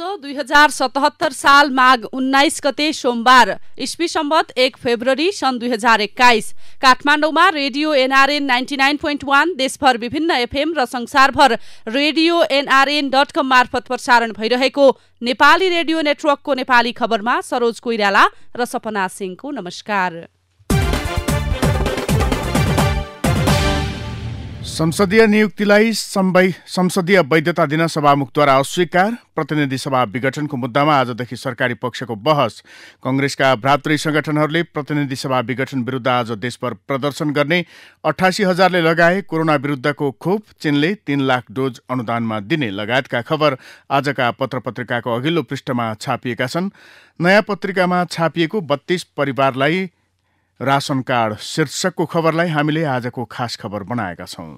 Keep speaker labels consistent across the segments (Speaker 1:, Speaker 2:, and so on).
Speaker 1: आज दुई हजार सतहत्तर साल माघ उन्नाइस गते सोमबार इस्वी सम्बत एक फेब्रुअरी सन् दुई हजार एक्काइस काठमाडौँमा radio NRN ninety nine point one देशभर विभिन्न एफएम र संसारभर रेडियो एनआरएन डट कम मार्फत प्रसारण भइरहेको नेपाली रेडियो नेटवर्कको नेपाली खबरमा सरोज कोइराला र सपना सिंहको नमस्कार
Speaker 2: संसदीय नियुक्तिलाई संसदीय वैधता दिन सभामुखद्वारा अस्वीकार प्रतिनिधि सभा विघटनको मुद्दामा आजदेखि सरकारी पक्षको बहस कङ्ग्रेसका भ्रातृ संगठनहरूले प्रतिनिधि सभा विघटन विरूद्ध आज देशभर प्रदर्शन गर्ने अठासी हजारले लगाए कोरोना विरूद्धको खोप चीनले तीन लाख डोज अनुदानमा दिने लगायतका खबर आजका पत्र पत्रिकाको अघिल्लो पृष्ठमा छापिएका छन् नयाँ पत्रिकामा छापिएको बत्तीस परिवारलाई राशन कार्ड शीर्षकको खबरलाई हामीले आजको खास खबर बनाएका छौँ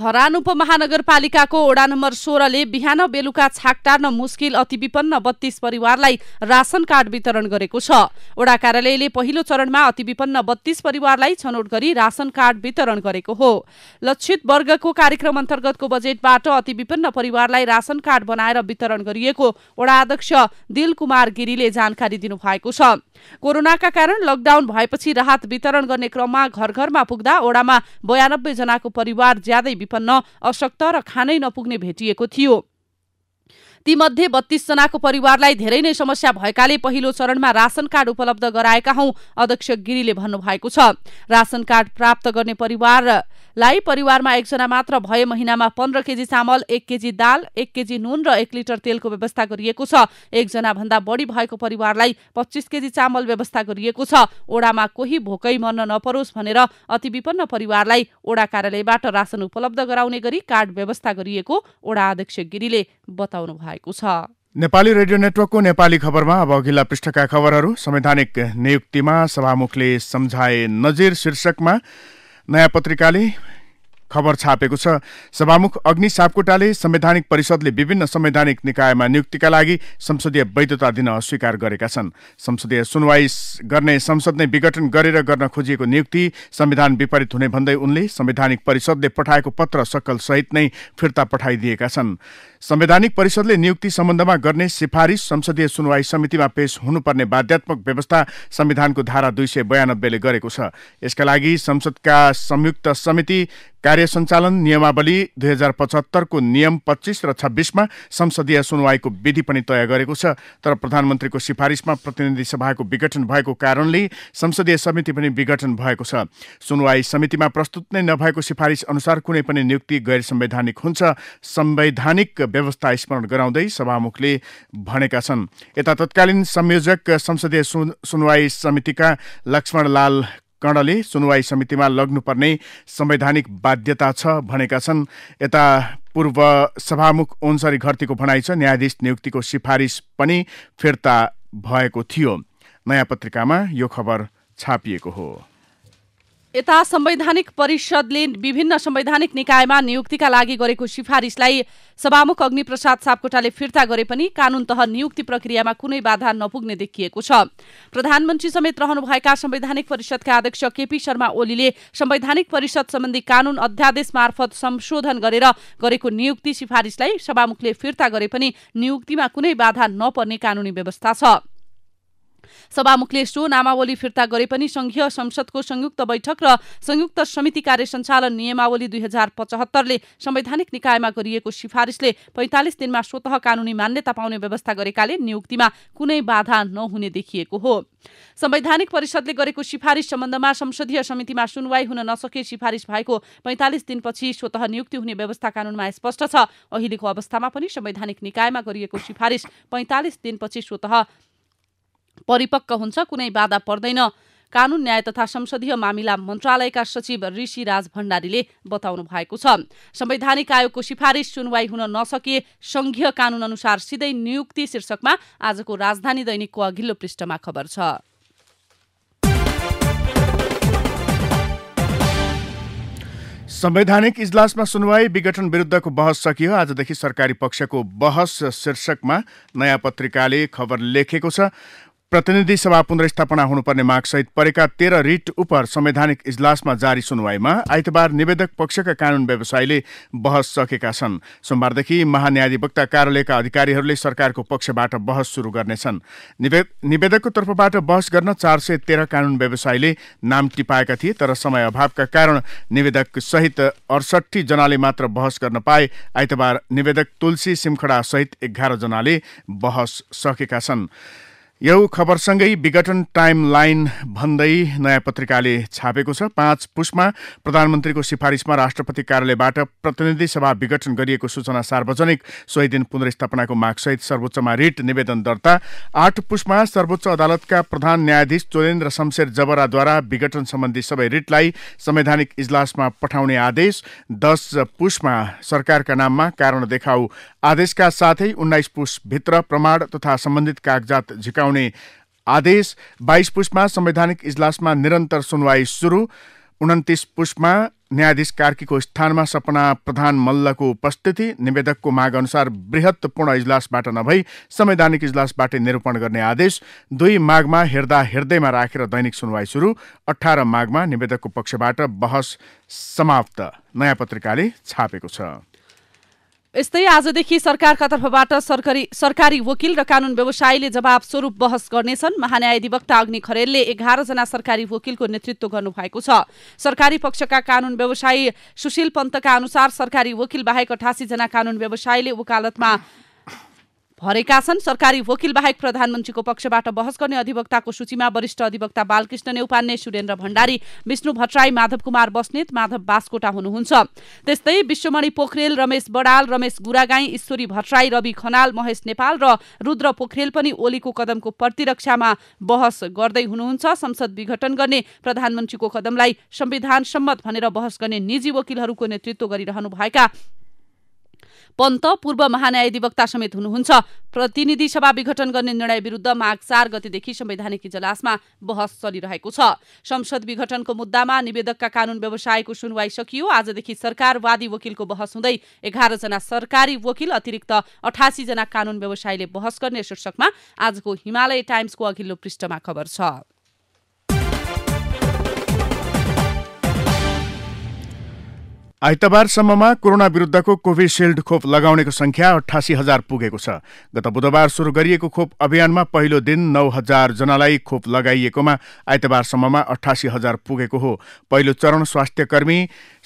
Speaker 1: धरान उपमहानगरपालिकाको वडा नम्बर सोह्रले बिहान बेलुका छाक टार्न मुस्किल अतिविपन्न बत्तीस परिवारलाई राशन कार्ड वितरण गरेको छ वडा कार्यालयले पहिलो चरणमा अति विपन्न बत्तीस परिवारलाई छनौट गरी राशन कार्ड वितरण गरेको हो लक्षित वर्गको कार्यक्रम अन्तर्गतको बजेटबाट अति विपन्न परिवारलाई राशन कार्ड बनाएर वितरण गरिएको वडा अध्यक्ष दिल कुमार गिरीले जानकारी दिनुभएको छ कोरोनाका कारण लकडाउन भएपछि राहत वितरण गर्ने क्रममा घर घरमा पुग्दा वडामा बयानब्बे जनाको परिवार ज्यादै विपन्न अशक्त र खानै नपुग्ने भेटिएको थियो तीमध्ये जनाको परिवारलाई धेरै नै समस्या भएकाले पहिलो चरणमा राशन कार्ड उपलब्ध गराएका हौ अध्यक्ष गिरीले भन्नुभएको छ राशन कार्ड प्राप्त गर्ने परिवारलाई परिवारमा एकजना मात्र भए महिनामा पन्ध्र केजी चामल एक केजी दाल एक केजी नुन र एक लिटर तेलको व्यवस्था गरिएको छ एकजना भन्दा बढी भएको परिवारलाई पच्चिस केजी चामल व्यवस्था गरिएको छ ओडामा कोही भोकै मर्न नपरोस् भनेर अति विपन्न परिवारलाई ओडा कार्यालयबाट राशन उपलब्ध गराउने गरी कार्ड व्यवस्था गरिएको ओडा अध्यक्ष गिरीले बताउनु भयो भएको छ
Speaker 2: नेपाली रेडियो नेटवर्कको नेपाली खबरमा अब अघिल्ला पृष्ठका खबरहरू संवैधानिक नियुक्तिमा सभामुखले सम्झाए नजिर शीर्षकमा नयाँ पत्रिकाले खबर छापेको छ सभामुख अग्नि सापकोटाले संवैधानिक परिषदले विभिन्न संवैधानिक निकायमा नियुक्तिका लागि संसदीय वैधता दिन अस्वीकार गरेका छन् संसदीय सुनवाई गर्ने संसद नै विघटन गरेर गर्न खोजिएको नियुक्ति संविधान विपरीत हुने भन्दै उनले संवैधानिक परिषदले पठाएको पत्र सकल सहित नै फिर्ता पठाइदिएका छन् संवैधानिक परिषदले नियुक्ति सम्बन्धमा गर्ने सिफारिस संसदीय सुनवाई समितिमा पेश हुनुपर्ने बाध्यात्मक व्यवस्था संविधानको धारा दुई सय बयानब्बेले गरेको छ यसका लागि संसदका संयुक्त समिति कार्य सञ्चालन नियमावली दुई हजार पचहत्तरको नियम पच्चिस र छब्बिसमा संसदीय सुनवाईको विधि पनि तय गरेको छ तर प्रधानमन्त्रीको सिफारिसमा प्रतिनिधि सभाको विघटन भएको कारणले संसदीय समिति पनि विघटन भएको छ सुनवाई समितिमा प्रस्तुत नै नभएको सिफारिस अनुसार कुनै पनि नियुक्ति गैर संवैधानिक हुन्छ संवैधानिक व्यवस्था स्मरण गराउँदै सभामुखले भनेका छन् यता तत्कालीन संयोजक संसदीय सुनवाई समितिका लक्ष्मणलाल कर्णले सुनवाई समितिमा लग्नुपर्ने संवैधानिक बाध्यता छ भनेका छन् यता पूर्व सभामुख ओन्सरी घरतीको भनाइ छ न्यायाधीश नियुक्तिको सिफारिस पनि फिर्ता भएको थियो नयाँ पत्रिकामा यो खबर छापिएको हो
Speaker 1: यता संवैधानिक परिषदले विभिन्न संवैधानिक निकायमा नियुक्तिका लागि गरेको सिफारिसलाई सभामुख अग्निप्रसाद सापकोटाले फिर्ता गरे पनि कानून तह नियुक्ति प्रक्रियामा कुनै बाधा नपुग्ने देखिएको छ प्रधानमन्त्री समेत रहनुभएका संवैधानिक परिषदका अध्यक्ष केपी शर्मा ओलीले संवैधानिक परिषद सम्बन्धी कानून अध्यादेश मार्फत संशोधन गरेर गरेको नियुक्ति सिफारिसलाई सभामुखले फिर्ता गरे पनि नियुक्तिमा कुनै बाधा नपर्ने कानूनी व्यवस्था छ सभामुखले सो नामावली फिर्ता गरे पनि संघीय संसदको संयुक्त बैठक र संयुक्त समिति कार्य सञ्चालन नियमावली दुई हजार पचहत्तरले संवैधानिक निकायमा गरिएको सिफारिसले पैँतालिस दिनमा स्वत कानुनी मान्यता पाउने व्यवस्था गरेकाले नियुक्तिमा कुनै बाधा नहुने देखिएको हो संवैधानिक परिषदले गरेको सिफारिस सम्बन्धमा संसदीय समितिमा सुनवाई हुन नसके सिफारिस भएको पैँतालिस दिनपछि स्वत नियुक्ति हुने व्यवस्था कानूनमा स्पष्ट छ अहिलेको अवस्थामा पनि संवैधानिक निकायमा गरिएको सिफारिस पैँतालिस दिनपछि स्वतः परिपक्व हुन्छ कुनै बाधा पर्दैन कानून न्याय तथा संसदीय मामिला मन्त्रालयका सचिव ऋषि राज भण्डारीले बताउनु भएको छ संवैधानिक आयोगको सिफारिस सुनवाई हुन नसके संघीय कानून अनुसार सिधै नियुक्ति शीर्षकमा आजको राजधानी दैनिकको अघिल्लो पृष्ठमा खबर छ
Speaker 2: संवैधानिक इजलासमा सुनवाई विघटन विरुद्धको बहस सकियो आजदेखि सरकारी पक्षको बहस शीर्षकमा नयाँ पत्रिकाले खबर लेखेको छ प्रतिनिधि सभा पुनर्स्थापना हुनुपर्ने मागसहित परेका तेह्र रिट उप संवैधानिक इजलासमा जारी सुनवाईमा आइतबार निवेदक पक्षका कानून व्यवसायीले बहस सकेका छन् सोमबारदेखि महान्यायाधिवक्ता कार्यालयका अधिकारीहरूले सरकारको पक्षबाट बहस सुरु गर्नेछन् निवेदकको तर्फबाट बहस गर्न चार सय तेह्र कानून व्यवसायीले नाम टिपाएका थिए तर समय अभावका कारण निवेदक सहित अडसट्ठी जनाले मात्र बहस गर्न पाए आइतबार निवेदक तुलसी सिमखडा सहित एघार जनाले बहस सकेका छन् यो खबरसँगै विघटन टाइम लाइन भन्दै नयाँ पत्रिकाले छापेको छ पाँच पुसमा प्रधानमन्त्रीको सिफारिसमा राष्ट्रपति कार्यालयबाट प्रतिनिधि सभा विघटन गरिएको सूचना सार्वजनिक सोही दिन पुनर्स्थापनाको मागसहित सर्वोच्चमा रिट निवेदन दर्ता आठ पुसमा सर्वोच्च अदालतका प्रधान न्यायाधीश चोरेन्द्र शमशेर जबराद्वारा विघटन सम्बन्धी सबै रिटलाई संवैधानिक इजलासमा पठाउने आदेश दस पुसमा सरकारका नाममा कारण देखाउ आदेशका साथै उन्नाइस पुसभित्र प्रमाण तथा सम्बन्धित कागजात झिकाउने गराउने आदेश बाइस पुसमा संवैधानिक इजलासमा निरन्तर सुनवाई सुरु उन्तिस पुसमा न्यायाधीश कार्कीको स्थानमा सपना प्रधान मल्लको उपस्थिति निवेदकको माग अनुसार बृहत्तपूर्ण इजलासबाट नभई संवैधानिक इजलासबाटै निरूपण गर्ने आदेश दुई माघमा हेर्दा हेर्दैमा राखेर दैनिक सुनवाई सुरु अठार माघमा निवेदकको पक्षबाट बहस समाप्त नयाँ पत्रिकाले छापेको छ
Speaker 1: यस्तै आजदेखि सरकारका तर्फबाट सरकारी सरकारी वकिल र कानुन व्यवसायीले जवाब स्वरूप बहस गर्नेछन् महान्यायाधिवक्ता अग्नि खरेलले एघारजना सरकारी वकिलको नेतृत्व गर्नुभएको छ सरकारी पक्षका कानून व्यवसायी सुशील पन्तका अनुसार सरकारी वकिल बाहेक अठासीजना कानुन व्यवसायीले वकालतमा भरेका छन् सरकारी वकिल बाहेक प्रधानमन्त्रीको पक्षबाट बहस गर्ने अधिवक्ताको सूचीमा वरिष्ठ अधिवक्ता बालकृष्ण नेउपान्ने सुरेन्द्र भण्डारी विष्णु भट्टराई माधव कुमार बस्नेत माधव बासकोटा हुनुहुन्छ त्यस्तै विश्वमणि पोखरेल रमेश बडाल रमेश गुरागाई ईश्वरी भट्टराई रवि खनाल महेश नेपाल र रुद्र पोखरेल पनि ओलीको कदमको प्रतिरक्षामा बहस गर्दै हुनुहुन्छ संसद विघटन गर्ने प्रधानमन्त्रीको कदमलाई संविधान सम्मत भनेर बहस गर्ने निजी वकिलहरूको नेतृत्व गरिरहनु भएका पन्त पूर्व महान्यायाधिवक्ता समेत हुनुहुन्छ प्रतिनिधि सभा विघटन गर्ने निर्णय विरुद्ध माघ चार गतिदेखि संवैधानिक इजलासमा बहस चलिरहेको छ संसद विघटनको मुद्दामा निवेदकका कानून व्यवसायको सुनवाई सकियो आजदेखि सरकारवादी वकिलको बहस हुँदै एघारजना सरकारी वकिल अतिरिक्त अठासीजना कानून व्यवसायले बहस गर्ने शीर्षकमा आजको हिमालय टाइम्सको अघिल्लो पृष्ठमा खबर छ
Speaker 2: आइतबारसम्ममा कोरोना विरुद्धको कोभिसिल्ड खोप लगाउनेको संख्या अठासी हजार पुगेको छ गत बुधबार सुरु गरिएको खोप अभियानमा पहिलो दिन नौ हजार जनालाई खोप लगाइएकोमा आइतबारसम्ममा अठासी हजार पुगेको हो पहिलो चरण स्वास्थ्यकर्मी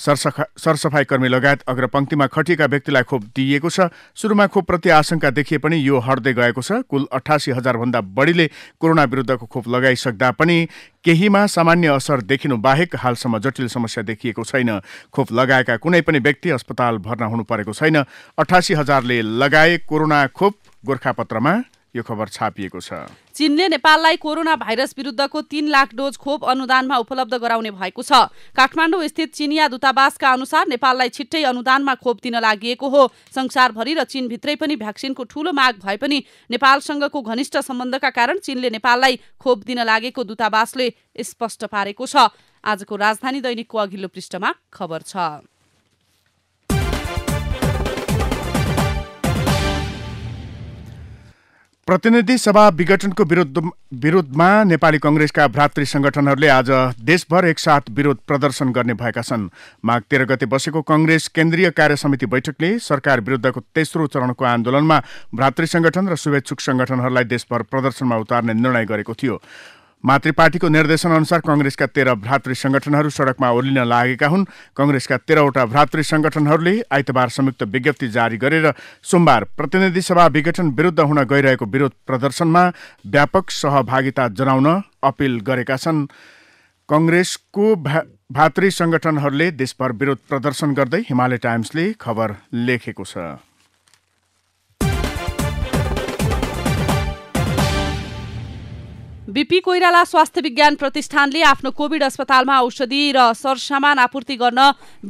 Speaker 2: सरसफाई कर्मी लगायत अग्रपङ्क्तिमा खटिएका व्यक्तिलाई खोप दिइएको छ सुरुमा खोपप्रति आशंका देखिए पनि यो हट्दै गएको छ कुल अठासी हजारभन्दा बढीले कोरोना विरुद्धको खोप लगाइसक्दा पनि केहीमा सामान्य असर देखिनु बाहेक हालसम्म जटिल समस्या देखिएको छैन खोप लगाएका कुनै पनि व्यक्ति अस्पताल भर्ना हुनु परेको छैन अठासी हजारले लगाए कोरोना खोप गोर्खापत्रमा यो खबर छापिएको छ
Speaker 1: चीनले नेपाललाई कोरोना भाइरस विरुद्धको तीन लाख डोज खोप अनुदानमा उपलब्ध गराउने भएको छ काठमाडौँ स्थित चिनिया दूतावासका अनुसार नेपाललाई छिट्टै अनुदानमा खोप दिन लागि हो संसारभरि र चीनभित्रै पनि भ्याक्सिनको ठूलो माग भए पनि नेपालसँगको घनिष्ठ सम्बन्धका कारण चीनले नेपाललाई खोप दिन लागेको दूतावासले स्पष्ट पारेको छ आजको राजधानी दैनिकको अघिल्लो पृष्ठमा खबर छ
Speaker 2: प्रतिनिधि सभा विघटनको विरुद्ध विरोधमा नेपाली कङ्ग्रेसका भ्रातृ सङ्गठनहरूले आज देशभर एकसाथ विरोध प्रदर्शन गर्ने भएका छन् माघ तेह्र गते बसेको कङ्ग्रेस केन्द्रीय कार्यसमिति बैठकले सरकार विरुद्धको तेस्रो चरणको आन्दोलनमा भ्रातृ सङ्गठन र शुभेच्छुक सङ्गठनहरूलाई देशभर प्रदर्शनमा उतार्ने निर्णय गरेको थियो मातृ पार्टीको अनुसार कङ्ग्रेसका तेह्र भ्रातृ संगठनहरू सडकमा ओर्लिन लागेका हुन् कङ्ग्रेसका तेह्रवटा भ्रातृ संगठनहरूले आइतबार संयुक्त विज्ञप्ति जारी गरेर सोमबार प्रतिनिधि सभा विघटन विरुद्ध हुन गइरहेको विरोध प्रदर्शनमा व्यापक सहभागिता जनाउन अपिल गरेका छन् कङ्ग्रेसको भ्रातृ संगठनहरूले देशभर विरोध प्रदर्शन गर्दै हिमालय टाइम्सले खबर लेखेको छ
Speaker 1: बिपी कोइराला स्वास्थ्य विज्ञान प्रतिष्ठानले आफ्नो कोविड अस्पतालमा औषधि र सरसामान आपूर्ति गर्न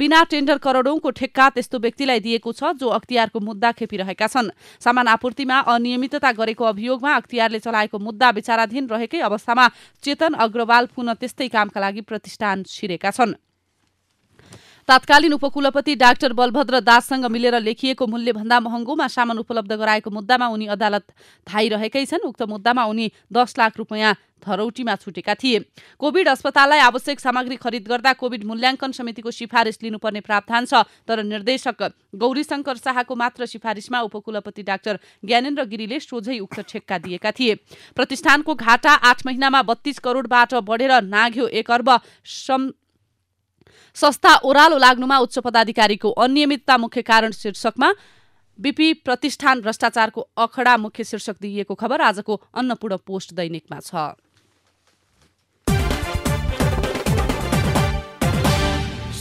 Speaker 1: बिना टेन्डर करोडौंको ठेक्का त्यस्तो व्यक्तिलाई दिएको छ जो अख्तियारको मुद्दा खेपिरहेका छन् सामान आपूर्तिमा अनियमितता गरेको अभियोगमा अख्तियारले चलाएको मुद्दा विचाराधीन रहेकै अवस्थामा चेतन अग्रवाल पुनः त्यस्तै कामका लागि प्रतिष्ठान छिरेका छन् तात्कालीन उपकुलपति डाक्टर बलभद्र दाससँग मिलेर लेखिएको मूल्यभन्दा महँगोमा सामान उपलब्ध गराएको मुद्दामा उनी अदालत थाइरहेकै छन् उक्त मुद्दामा उनी दस लाख रुपियाँ धरौटीमा छुटेका थिए कोविड अस्पताललाई आवश्यक सामग्री खरिद गर्दा कोविड मूल्याङ्कन समितिको सिफारिस लिनुपर्ने प्रावधान छ तर निर्देशक गौरी शङ्कर शाहको मात्र सिफारिसमा उपकुलपति डाक्टर ज्ञानेन्द्र गिरीले सोझै उक्त ठेक्का दिएका थिए प्रतिष्ठानको घाटा आठ महिनामा बत्तीस करोडबाट बढेर नाघ्यो एक अर्ब संस्था ओह्रालो लाग्नुमा उच्च पदाधिकारीको अनियमितता मुख्य कारण शीर्षकमा बिपी प्रतिष्ठान भ्रष्टाचारको अखडा मुख्य शीर्षक दिइएको खबर आजको अन्नपूर्ण पोस्ट दैनिकमा छ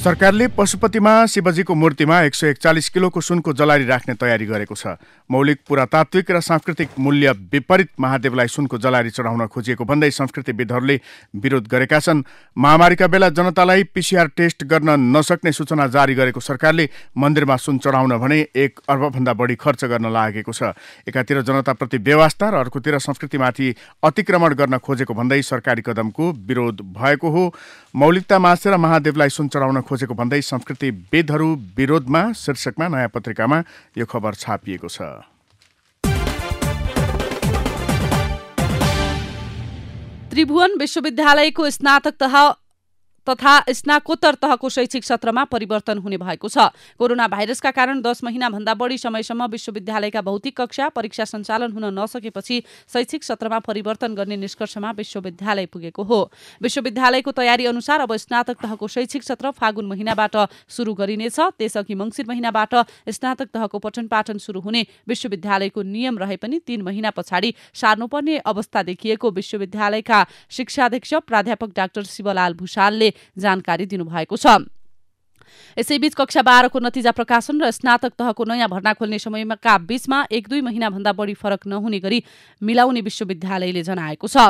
Speaker 2: सरकारले पशुपतिमा शिवजीको मूर्तिमा एक सय एकचालिस किलोको सुनको जलारी राख्ने तयारी गरेको छ मौलिक पुरातात्विक र सांस्कृतिक मूल्य विपरीत महादेवलाई सुनको जलारी चढाउन खोजिएको भन्दै संस्कृतिविदहरूले विरोध गरेका छन् महामारीका बेला जनतालाई पिसिआर टेस्ट गर्न नसक्ने सूचना जारी गरेको सरकारले मन्दिरमा सुन चढाउन भने एक अर्बभन्दा बढी खर्च गर्न लागेको छ एकातिर जनताप्रति व्यवस्था र अर्कोतिर संस्कृतिमाथि अतिक्रमण गर्न खोजेको भन्दै सरकारी कदमको विरोध भएको हो मौलिकता मासेर महादेवलाई सुन चढाउन खोज खोजेको भन्दै संस्कृति वेदहरू विरोधमा शीर्षकमा नयाँ पत्रिकामा यो खबर छापिएको छ
Speaker 1: त्रिभुवन विश्वविद्यालयको स्नातक तह तथा स्नाकोत्तर तहको शैक्षिक सत्रमा परिवर्तन हुने भएको छ कोरोना भाइरसका कारण दस महिनाभन्दा बढी समयसम्म विश्वविद्यालयका भौतिक कक्षा परीक्षा सञ्चालन हुन नसकेपछि शैक्षिक सत्रमा परिवर्तन गर्ने निष्कर्षमा विश्वविद्यालय पुगेको हो विश्वविद्यालयको तयारी अनुसार अब स्नातक तहको शैक्षिक सत्र फागुन महिनाबाट सुरु गरिनेछ त्यसअघि मङ्सिर महिनाबाट स्नातक तहको पठन पाठन सुरु हुने विश्वविद्यालयको नियम रहे पनि तीन महिना पछाडि सार्नुपर्ने अवस्था देखिएको विश्वविद्यालयका शिक्षाध्यक्ष प्राध्यापक डाक्टर शिवलाल भूषालले जानकारी दिनुभएको छ यसैबीच कक्षा बाह्रको नतिजा प्रकाशन र स्नातक तहको नयाँ भर्ना खोल्ने समयका बीचमा एक दुई महिनाभन्दा बढी फरक नहुने गरी मिलाउने विश्वविद्यालयले जनाएको छ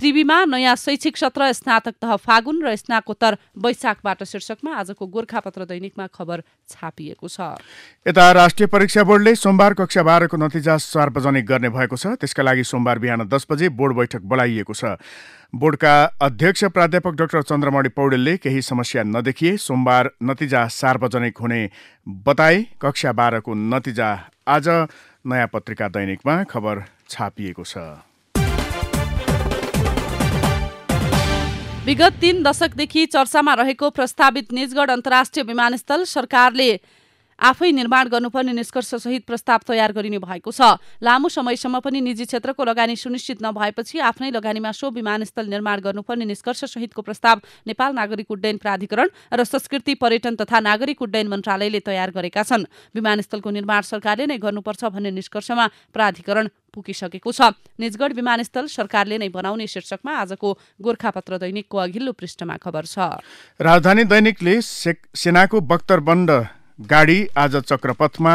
Speaker 1: त्रिवीमा नयाँ शैक्षिक सत्र स्नातक तह फागुन र स्नाकोत्तर वैशाखबाट शीर्षकमा आजको गोर्खापत्र दैनिकमा खबर छापिएको छ
Speaker 2: यता राष्ट्रिय परीक्षा बोर्डले सोमबार कक्षा बाह्रको नतिजा सार्वजनिक गर्ने भएको छ त्यसका लागि सोमबार बिहान दस बजे बोर्ड बैठक बोलाइएको छ बोर्डका अध्यक्ष प्राध्यापक डाक्टर चन्द्रमणि पौडेलले केही समस्या नदेखिए सोमबार नतिजा सार्वजनिक हुने बताए कक्षा बाह्रको नतिजा आज नयाँ पत्रिका दैनिकमा खबर छापिएको छ
Speaker 1: विगत तीन दशकदेखि चर्चामा रहेको प्रस्तावित निजगढ अन्तर्राष्ट्रिय विमानस्थल सरकारले आफै निर्माण गर्नुपर्ने निष्कर्षसहित प्रस्ताव तयार गरिने भएको छ लामो समयसम्म पनि निजी क्षेत्रको लगानी सुनिश्चित नभएपछि आफ्नै लगानीमा सो विमानस्थल निर्माण गर्नुपर्ने निष्कर्षसहितको प्रस्ताव नेपाल नागरिक उड्डयन प्राधिकरण र संस्कृति पर्यटन तथा नागरिक उड्डयन मन्त्रालयले तयार गरेका छन् विमानस्थलको निर्माण सरकारले नै गर्नुपर्छ भन्ने निष्कर्षमा प्राधिकरण पुगिसकेको छ निजगढ विमानस्थल सरकारले नै बनाउने शीर्षकमा आजको गोर्खापत्र दैनिकको अघिल्लो पृष्ठमा खबर छ
Speaker 2: राजधानी दैनिकले सेनाको बख्तरबन्द गाडी आज चक्रपथमा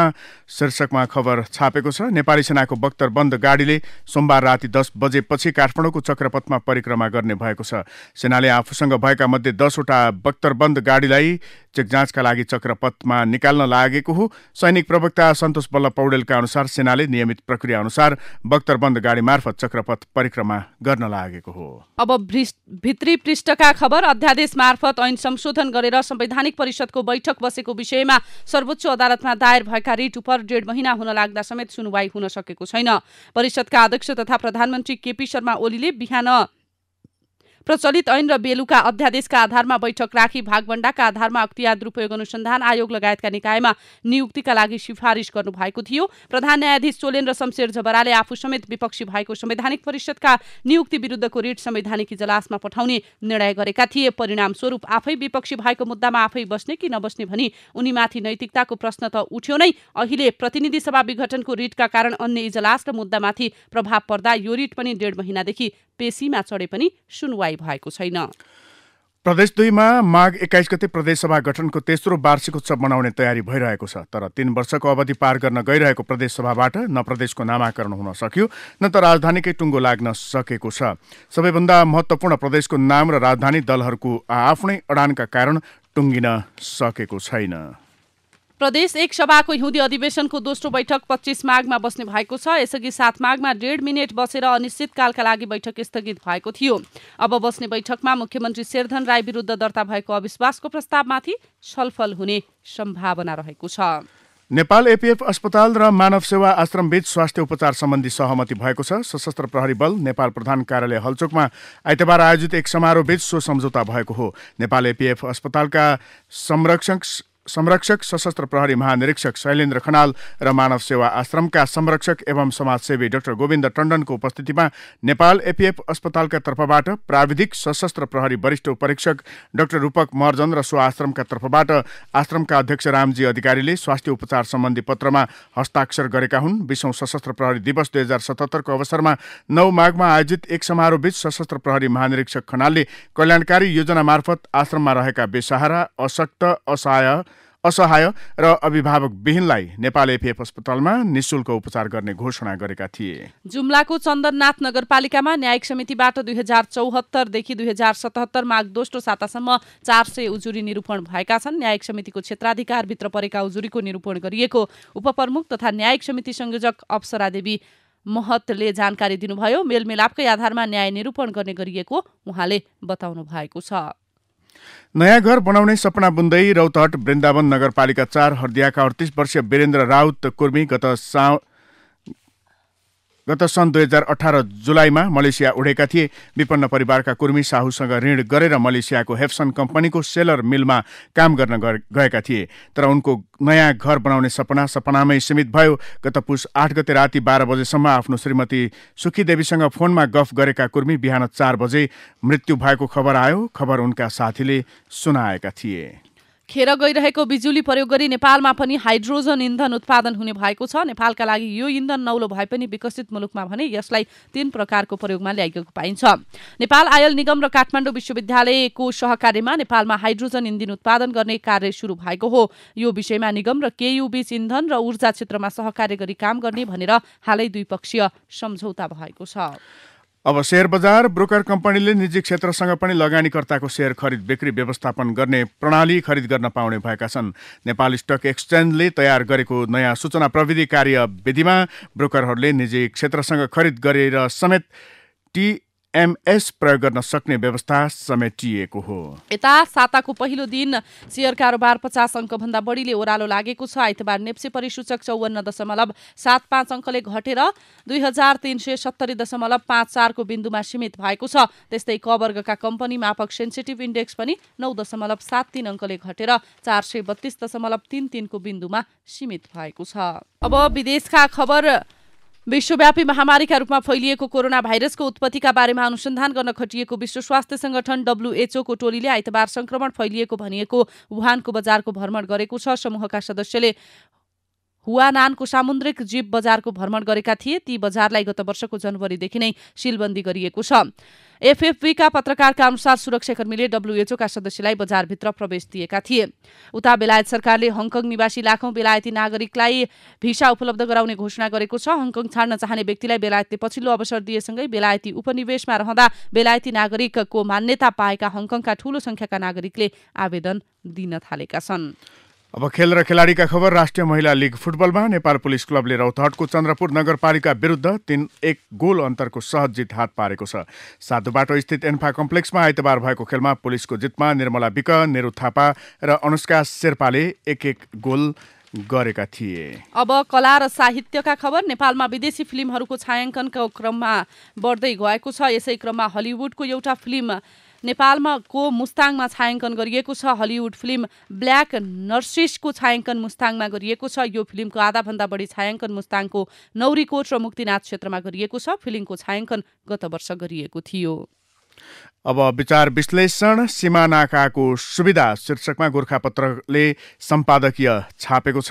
Speaker 2: शीर्षकमा खबर छापेको छ नेपाली सेनाको बख्तर बन्द गाडीले सोमबार राति दस बजेपछि काठमाडौँको चक्रपथमा परिक्रमा गर्ने भएको छ सेनाले आफूसँग भएका मध्ये दसवटा बख्तर बन्द गाडीलाई जाँचका लागि चक्रपथमा निकाल्न लागेको हो सैनिक प्रवक्ता सन्तोष बल्ल पौडेलका अनुसार सेनाले नियमित प्रक्रिया अनुसार बख्तरबन्द गाडी मार्फत चक्रपथ परिक्रमा गर्न लागेको हो
Speaker 1: अब भित्री पृष्ठका खबर अध्यादेश मार्फत ऐन संशोधन गरेर संवैधानिक परिषदको बैठक बसेको विषयमा सर्वोच्च अदालतमा दायर भएका रिट उप डेढ महिना हुन लाग्दा समेत सुनवाई हुन सकेको छैन परिषदका अध्यक्ष तथा प्रधानमन्त्री केपी शर्मा ओलीले बिहान प्रचलित ऐन र बेलुका अध्यादेशका आधारमा बैठक राखी भागभण्डाका आधारमा अख्तियार दुरुपयोग अनुसन्धान आयोग लगायतका निकायमा नियुक्तिका लागि सिफारिस गर्नुभएको थियो प्रधान न्यायाधीश चोलेन्द्र शमशेर जबराले आफू समेत विपक्षी भएको संवैधानिक परिषदका नियुक्ति विरुद्धको रिट संवैधानिक इजलासमा पठाउने निर्णय गरेका थिए परिणाम स्वरूप आफै विपक्षी भएको मुद्दामा आफै बस्ने कि नबस्ने भनी उनीमाथि नैतिकताको प्रश्न त उठ्यो नै अहिले प्रतिनिधि सभा विघटनको रिटका कारण अन्य इजलास र मुद्दामाथि प्रभाव पर्दा यो रिट पनि डेढ महिनादेखि पेशीमा चढे पनि सुनवाई कार्याही भएको छैन
Speaker 2: प्रदेश दुईमा माघ एक्काइस गते प्रदेशसभा गठनको तेस्रो वार्षिक उत्सव मनाउने तयारी भइरहेको छ तर तीन वर्षको अवधि पार गर्न गइरहेको प्रदेशसभाबाट न प्रदेशको नामाकरण हुन सक्यो न त राजधानीकै टुङ्गो लाग्न सकेको छ सबैभन्दा महत्त्वपूर्ण प्रदेशको नाम र राजधानी दलहरूको आफ्नै अडानका कारण टुङ्गिन सकेको छैन
Speaker 1: प्रदेश एक सभाको हिउँदी अधिवेशनको दोस्रो बैठक पच्चिस माघमा बस्ने भएको छ यसअघि सात माघमा डेढ मिनट बसेर अनिश्चितकालका लागि बैठक स्थगित भएको थियो अब बस्ने बैठकमा मुख्यमन्त्री शेरधन राई विरुद्ध दर्ता भएको अविश्वासको प्रस्तावमाथि छलफल हुने सम्भावना रहेको छ
Speaker 2: नेपाल एपिएफ अस्पताल र मानव सेवा आश्रमबीच स्वास्थ्य उपचार सम्बन्धी सहमति भएको छ सशस्त्र प्रहरी बल नेपाल प्रधान कार्यालय हलचोकमा आइतबार आयोजित एक समारोहबीच सो सम्झौता भएको हो नेपाल एपिएफ अस्पतालका संरक्षक संरक्षक सशस्त्र प्रहरी महानिरीक्षक शैलेन्द्र खनाल र मानव सेवा आश्रमका संरक्षक एवं समाजसेवी डाक्टर गोविन्द टण्डनको उपस्थितिमा नेपाल एपिएफ अस्पतालका तर्फबाट प्राविधिक सशस्त्र प्रहरी वरिष्ठ उपरीक्षक डाक्टर रूपक महर्जन र स्व आश्रमका तर्फबाट आश्रमका अध्यक्ष रामजी अधिकारीले स्वास्थ्य उपचार सम्बन्धी पत्रमा हस्ताक्षर गरेका हुन् विश्व सशस्त्र प्रहरी दिवस दुई हजार सतहत्तरको अवसरमा नौ माघमा आयोजित एक समारोहबीच सशस्त्र प्रहरी महानिरीक्षक खनालले कल्याणकारी योजना मार्फत आश्रममा रहेका बेसहारा अशक्त असहाय असहाय र अभिभावक विहीनलाई नेपाल एफएफ अस्पतालमा निशुल्क उपचार गर्ने घोषणा गरेका थिए
Speaker 1: जुम्लाको चन्दननाथ नगरपालिकामा न्यायिक समितिबाट दुई हजार चौहत्तरदेखि दुई हजार सतहत्तरमा दोस्रो सातासम्म चार सय उजुरी निरूपण भएका छन् न्यायिक समितिको क्षेत्राधिकारभित्र परेका उजुरीको निरूपण गरिएको उपप्रमुख तथा न्यायिक समिति संयोजक अप्सरा देवी महतले जानकारी दिनुभयो मेलमिलापकै आधारमा न्याय निरूपण गर्ने गरिएको उहाँले बताउनु भएको छ
Speaker 2: नयाँ घर बनाउने सपना बुन्दै रौतहट वृन्दावन नगरपालिका चार हर्दियाका अडतिस वर्षीय वीरेन्द्र राउत कुर्मी गत सा गत सन् दुई हजार अठार जुलाईमा मलेसिया उडेका थिए विपन्न परिवारका कुर्मी साहुसँग ऋण गरेर मलेसियाको हेप्सन कम्पनीको सेलर मिलमा काम गर्न गएका थिए तर उनको नयाँ घर बनाउने सपना सपनामै सीमित भयो गत पुस आठ गते राति बाह्र बजेसम्म आफ्नो श्रीमती सुखी देवीसँग फोनमा गफ गरेका कुर्मी बिहान चार बजे मृत्यु भएको खबर आयो खबर उनका साथीले सुनाएका थिए
Speaker 1: खेर गइरहेको बिजुली प्रयोग गरी नेपालमा पनि हाइड्रोजन इन्धन उत्पादन हुने भएको छ नेपालका लागि यो इन्धन नौलो भए पनि विकसित मुलुकमा भने यसलाई तीन प्रकारको प्रयोगमा ल्याइएको पाइन्छ नेपाल आयल निगम र काठमाडौँ विश्वविद्यालयको सहकार्यमा नेपालमा हाइड्रोजन इन्धन उत्पादन गर्ने कार्य सुरु भएको हो यो विषयमा निगम र केयुबीच इन्धन र ऊर्जा क्षेत्रमा सहकार्य गरी काम गर्ने भनेर हालै द्विपक्षीय सम्झौता भएको छ
Speaker 2: अब सेयर बजार ब्रोकर कम्पनीले निजी क्षेत्रसँग पनि लगानीकर्ताको सेयर खरिद बिक्री व्यवस्थापन गर्ने प्रणाली खरिद गर्न पाउने भएका छन् नेपाल स्टक एक्सचेन्जले तयार गरेको नयाँ सूचना प्रविधि कार्यविधिमा ब्रोकरहरूले निजी क्षेत्रसँग खरिद गरेर समेत टी एमएस प्रयोग गर्न सक्ने व्यवस्था समेटिएको हो
Speaker 1: यता साताको पहिलो दिन सेयर कारोबार पचास अङ्कभन्दा बढीले ओह्रालो लागेको छ आइतबार नेप्से परिसूचक चौवन्न दशमलव सात पाँच अङ्कले घटेर दुई हजार तिन सय सत्तरी दशमलव पाँच चारको बिन्दुमा सीमित भएको छ त्यस्तै क वर्गका कम्पनी मापक सेन्सिटिभ इन्डेक्स पनि नौ दशमलव सात तिन अङ्कले घटेर चार सय बत्तीस दशमलव तिन तिनको बिन्दुमा सीमित भएको छ अब विदेशका खबर विश्वव्यापी महामारीका रूपमा फैलिएको कोरोना भाइरसको उत्पत्तिका बारेमा अनुसन्धान गर्न खटिएको विश्व स्वास्थ्य संगठन डब्लुएचओको टोलीले आइतबार संक्रमण फैलिएको भनिएको वुहानको बजारको भ्रमण गरेको छ समूहका सदस्यले हुवानानको सामुद्रिक जीव बजारको भ्रमण गरेका थिए ती बजारलाई गत वर्षको जनवरीदेखि नै सिलबन्दी गरिएको छ एफएफबीका पत्रकारका अनुसार सुरक्षाकर्मीले डब्लुएचओका सदस्यलाई बजारभित्र प्रवेश दिएका थिए उता बेलायत सरकारले हङकङ निवासी लाखौं बेलायती नागरिकलाई भिसा उपलब्ध गराउने घोषणा गरेको छ हङकङ छाड्न चाहने व्यक्तिलाई बेलायतले पछिल्लो अवसर दिएसँगै बेलायती उपनिवेशमा रहँदा बेलायती नागरिकको मान्यता पाएका हङकङका ठूलो संख्याका नागरिकले आवेदन दिन थालेका छन्
Speaker 2: अब खेल र खेलाडीका खबर राष्ट्रिय महिला लिग फुटबलमा नेपाल पुलिस क्लबले रौतहटको चन्द्रपुर नगरपालिका विरुद्ध तिन एक गोल अन्तरको सहज जित हात पारेको छ बाटो स्थित एन्फा कम्प्लेक्समा आइतबार भएको खेलमा पुलिसको जितमा निर्मला विक नेरु थापा र अनुष्का शेर्पाले एक एक गोल गरेका थिए
Speaker 1: अब कला र साहित्यका खबर नेपालमा विदेशी फिल्महरूको छायाङ्कनको क्रममा बढ्दै गएको छ यसै क्रममा हलिउडको एउटा फिल्म नेपालमा को मुस्ताङमा छायाङ्कन गरिएको छ हलिउड फिल्म ब्ल्याक नर्सिसको छायाङ्कन मुस्ताङमा गरिएको छ यो फिल्मको आधाभन्दा बढी छायाङ्कन मुस्ताङको नौरीकोट र मुक्तिनाथ क्षेत्रमा गरिएको छ फिल्मको छायाङ्कन गत वर्ष गरिएको थियो
Speaker 2: अब विचार विश्लेषण सिमानाकाको सुविधा शीर्षकमा गोर्खापत्रले सम्पादकीय छापेको छ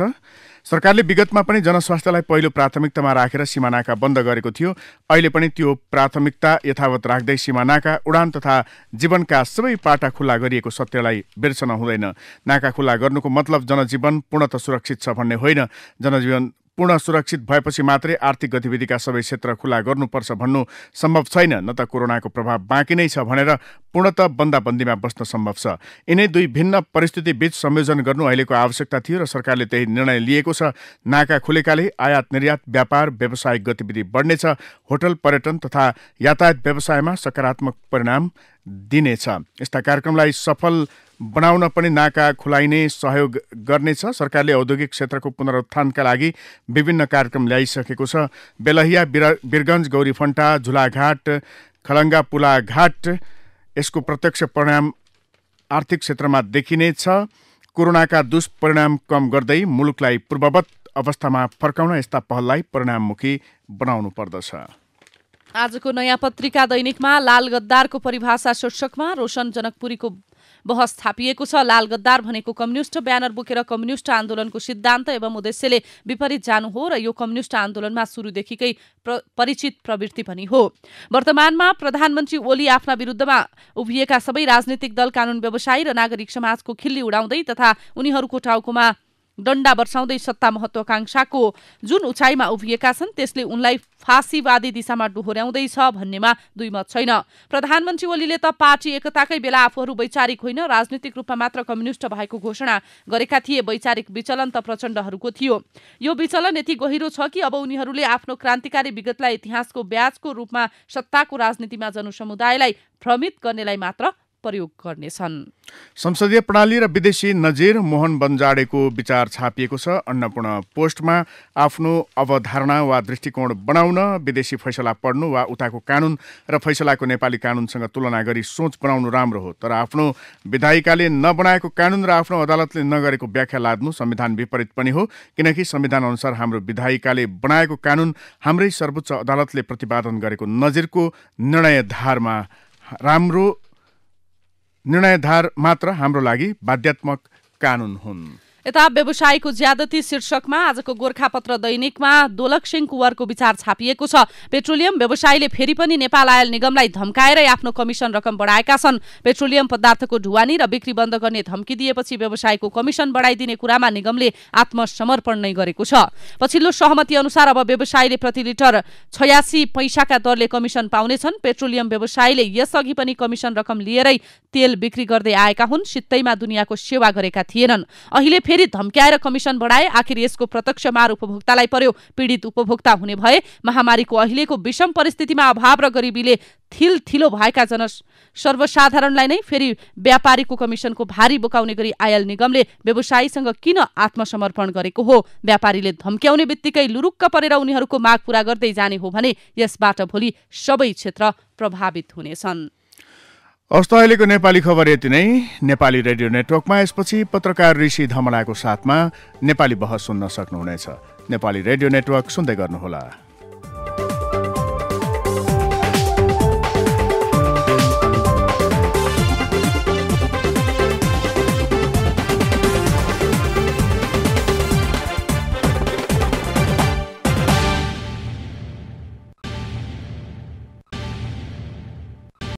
Speaker 2: सरकारले विगतमा पनि जनस्वास्थ्यलाई पहिलो प्राथमिकतामा राखेर सीमानाका बन्द गरेको थियो अहिले पनि त्यो प्राथमिकता यथावत राख्दै सीमानाका उडान तथा जीवनका सबै पाटा खुल्ला गरिएको सत्यलाई बिर्सन हुँदैन नाका खुल्ला गर्नुको मतलब जनजीवन पूर्णत सुरक्षित छ भन्ने होइन जनजीवन पूर्ण सुरक्षित भएपछि मात्रै आर्थिक गतिविधिका सबै क्षेत्र खुला गर्नुपर्छ भन्नु सम्भव छैन न त कोरोनाको प्रभाव बाँकी नै छ भनेर पूर्णत बन्दाबन्दीमा बस्न सम्भव छ यिनै दुई भिन्न परिस्थिति बीच संयोजन गर्नु अहिलेको आवश्यकता थियो र सरकारले त्यही निर्णय लिएको छ नाका खुलेकाले आयात निर्यात व्यापार व्यावसायिक गतिविधि बढ्नेछ होटल पर्यटन तथा यातायात व्यवसायमा सकारात्मक परिणाम दिनेछ यस्ता कार्यक्रमलाई सफल बनाउन पनि नाका खुलाइने सहयोग गर्नेछ सरकारले औद्योगिक क्षेत्रको पुनरुत्थानका लागि विभिन्न कार्यक्रम ल्याइसकेको छ बेलहिया बिरगन्ज गौरीफन्टा झुलाघाट खलङ्गा घाट यसको प्रत्यक्ष परिणाम आर्थिक क्षेत्रमा देखिनेछ कोरोनाका दुष्परिणाम कम गर्दै मुलुकलाई पूर्ववत अवस्थामा फर्काउन यस्ता पहललाई परिणाममुखी बनाउनु पर्दछ
Speaker 1: आजको नयाँ पत्रिका दैनिकमा लाल गद्दारको परिभाषा शीर्षकमा रोशन जनकपुरीको बहस थापिएको छ लाल गद्दार भनेको कम्युनिष्ट ब्यानर बोकेर कम्युनिष्ट आन्दोलनको सिद्धान्त एवं उद्देश्यले विपरीत जानु हो र यो कम्युनिष्ट आन्दोलनमा सुरुदेखिकै परिचित प्रवृत्ति पनि हो वर्तमानमा प्रधानमन्त्री ओली आफ्ना विरुद्धमा उभिएका सबै राजनीतिक दल कानून व्यवसायी र नागरिक समाजको खिल्ली उडाउँदै तथा उनीहरूको टाउकोमा डण्डा वर्षाउँदै सत्ता महत्वाकांक्षाको जुन उचाइमा उभिएका छन् त्यसले उनलाई फाँसीवादी दिशामा डोहोर्याउँदैछ भन्नेमा दुई मत छैन प्रधानमन्त्री ओलीले त पार्टी एकताकै बेला आफूहरू वैचारिक होइन राजनीतिक रूपमा मात्र कम्युनिष्ट भएको घोषणा गरेका थिए वैचारिक विचलन त प्रचण्डहरूको थियो यो विचलन यति गहिरो छ कि अब उनीहरूले आफ्नो क्रान्तिकारी विगतलाई इतिहासको ब्याजको रूपमा सत्ताको राजनीतिमा जनसमुदायलाई भ्रमित गर्नेलाई मात्र प्रयोग गर्नेछन्
Speaker 2: संसदीय प्रणाली र विदेशी नजिर मोहन बन्जाडेको विचार छापिएको छ अन्नपूर्ण पोस्टमा आफ्नो अवधारणा वा दृष्टिकोण बनाउन विदेशी फैसला पढ्नु वा उताको कानुन र फैसलाको नेपाली कानुनसँग तुलना गरी सोच बनाउनु राम्रो हो तर आफ्नो विधायिकाले नबनाएको कानुन र आफ्नो अदालतले नगरेको व्याख्या लाद्नु संविधान विपरीत पनि हो किनकि संविधान अनुसार हाम्रो विधायिकाले बनाएको कानुन हाम्रै सर्वोच्च अदालतले प्रतिपादन गरेको नजिरको धारमा राम्रो निर्णयधार मात्र हाम्रो लागि बाध्यात्मक कानून हुन्
Speaker 1: यता व्यवसायको ज्यादती शीर्षकमा आजको गोर्खापत्र दैनिकमा दोलक कुवरको विचार छापिएको छ पेट्रोलियम व्यवसायीले फेरि पनि नेपाल आयल निगमलाई धम्काएरै आफ्नो कमिसन रकम बढाएका छन् पेट्रोलियम पदार्थको ढुवानी र बिक्री बन्द गर्ने धम्की दिएपछि व्यवसायको कमिसन बढाइदिने कुरामा निगमले आत्मसमर्पण नै गरेको छ पछिल्लो सहमति अनुसार अब व्यवसायीले प्रति लिटर छयासी पैसाका दरले कमिसन पाउनेछन् पेट्रोलियम व्यवसायीले यसअघि पनि कमिसन रकम लिएरै तेल बिक्री गर्दै आएका हुन् सित्तैमा दुनियाँको सेवा गरेका थिएनन् अहिले फेरि धम्क्याएर कमिसन बढाए आखिर यसको प्रत्यक्ष मार उपभोक्तालाई पर्यो पीडित उपभोक्ता हुने भए महामारीको अहिलेको विषम परिस्थितिमा अभाव र गरिबीले थिल थिलो भएका जन सर्वसाधारणलाई नै फेरि व्यापारीको कमिसनको भारी बोकाउने गरी आयल निगमले व्यवसायीसँग किन आत्मसमर्पण गरेको हो व्यापारीले धम्क्याउने बित्तिकै लुरुक्क परेर उनीहरूको माग पूरा गर्दै जाने हो भने यसबाट भोलि सबै क्षेत्र प्रभावित हुनेछन्
Speaker 2: हस्त अहिलेको नेपाली खबर यति नै नेपाली रेडियो नेटवर्कमा यसपछि पत्रकार ऋषि धमलाको साथमा नेपाली बहस सुन्न सक्नुहुनेछ नेपाली रेडियो नेटवर्क सुन्दै गर्नुहोला